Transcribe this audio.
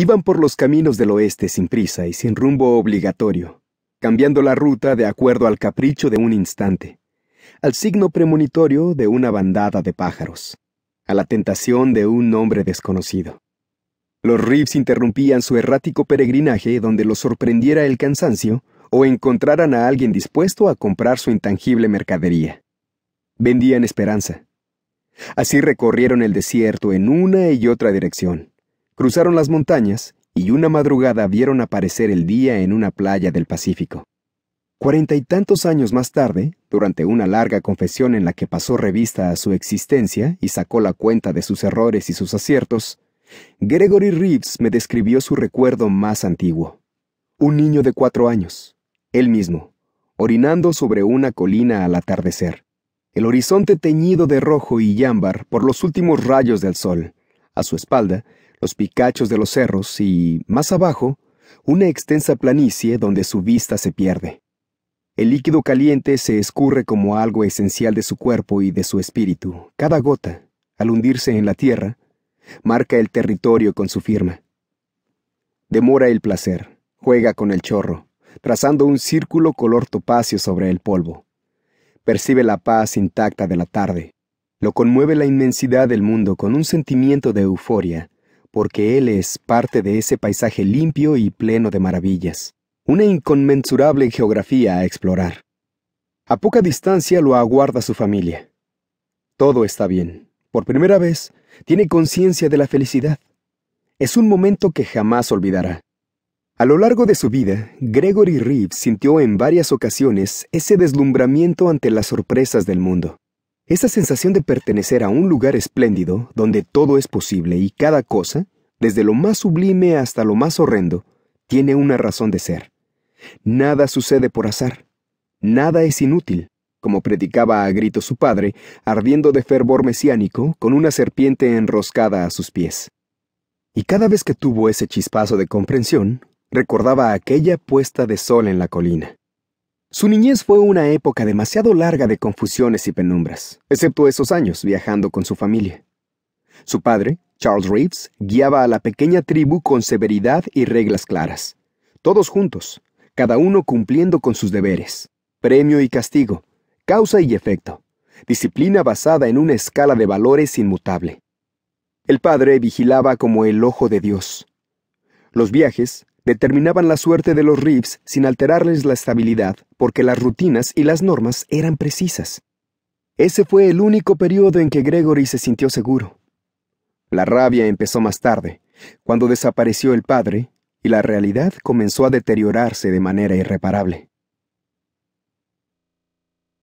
Iban por los caminos del oeste sin prisa y sin rumbo obligatorio, cambiando la ruta de acuerdo al capricho de un instante, al signo premonitorio de una bandada de pájaros, a la tentación de un nombre desconocido. Los Reeves interrumpían su errático peregrinaje donde los sorprendiera el cansancio o encontraran a alguien dispuesto a comprar su intangible mercadería. Vendían esperanza. Así recorrieron el desierto en una y otra dirección, Cruzaron las montañas y una madrugada vieron aparecer el día en una playa del Pacífico. Cuarenta y tantos años más tarde, durante una larga confesión en la que pasó revista a su existencia y sacó la cuenta de sus errores y sus aciertos, Gregory Reeves me describió su recuerdo más antiguo. Un niño de cuatro años, él mismo, orinando sobre una colina al atardecer. El horizonte teñido de rojo y ámbar por los últimos rayos del sol. A su espalda, los picachos de los cerros y, más abajo, una extensa planicie donde su vista se pierde. El líquido caliente se escurre como algo esencial de su cuerpo y de su espíritu. Cada gota, al hundirse en la tierra, marca el territorio con su firma. Demora el placer, juega con el chorro, trazando un círculo color topacio sobre el polvo. Percibe la paz intacta de la tarde. Lo conmueve la inmensidad del mundo con un sentimiento de euforia porque Él es parte de ese paisaje limpio y pleno de maravillas, una inconmensurable geografía a explorar. A poca distancia lo aguarda su familia. Todo está bien. Por primera vez, tiene conciencia de la felicidad. Es un momento que jamás olvidará. A lo largo de su vida, Gregory Reeves sintió en varias ocasiones ese deslumbramiento ante las sorpresas del mundo. Esa sensación de pertenecer a un lugar espléndido donde todo es posible y cada cosa, desde lo más sublime hasta lo más horrendo, tiene una razón de ser. Nada sucede por azar. Nada es inútil, como predicaba a gritos su padre, ardiendo de fervor mesiánico con una serpiente enroscada a sus pies. Y cada vez que tuvo ese chispazo de comprensión, recordaba aquella puesta de sol en la colina. Su niñez fue una época demasiado larga de confusiones y penumbras, excepto esos años viajando con su familia. Su padre, Charles Reeves, guiaba a la pequeña tribu con severidad y reglas claras, todos juntos, cada uno cumpliendo con sus deberes, premio y castigo, causa y efecto, disciplina basada en una escala de valores inmutable. El padre vigilaba como el ojo de Dios. Los viajes, determinaban la suerte de los Reeves sin alterarles la estabilidad, porque las rutinas y las normas eran precisas. Ese fue el único periodo en que Gregory se sintió seguro. La rabia empezó más tarde, cuando desapareció el padre, y la realidad comenzó a deteriorarse de manera irreparable.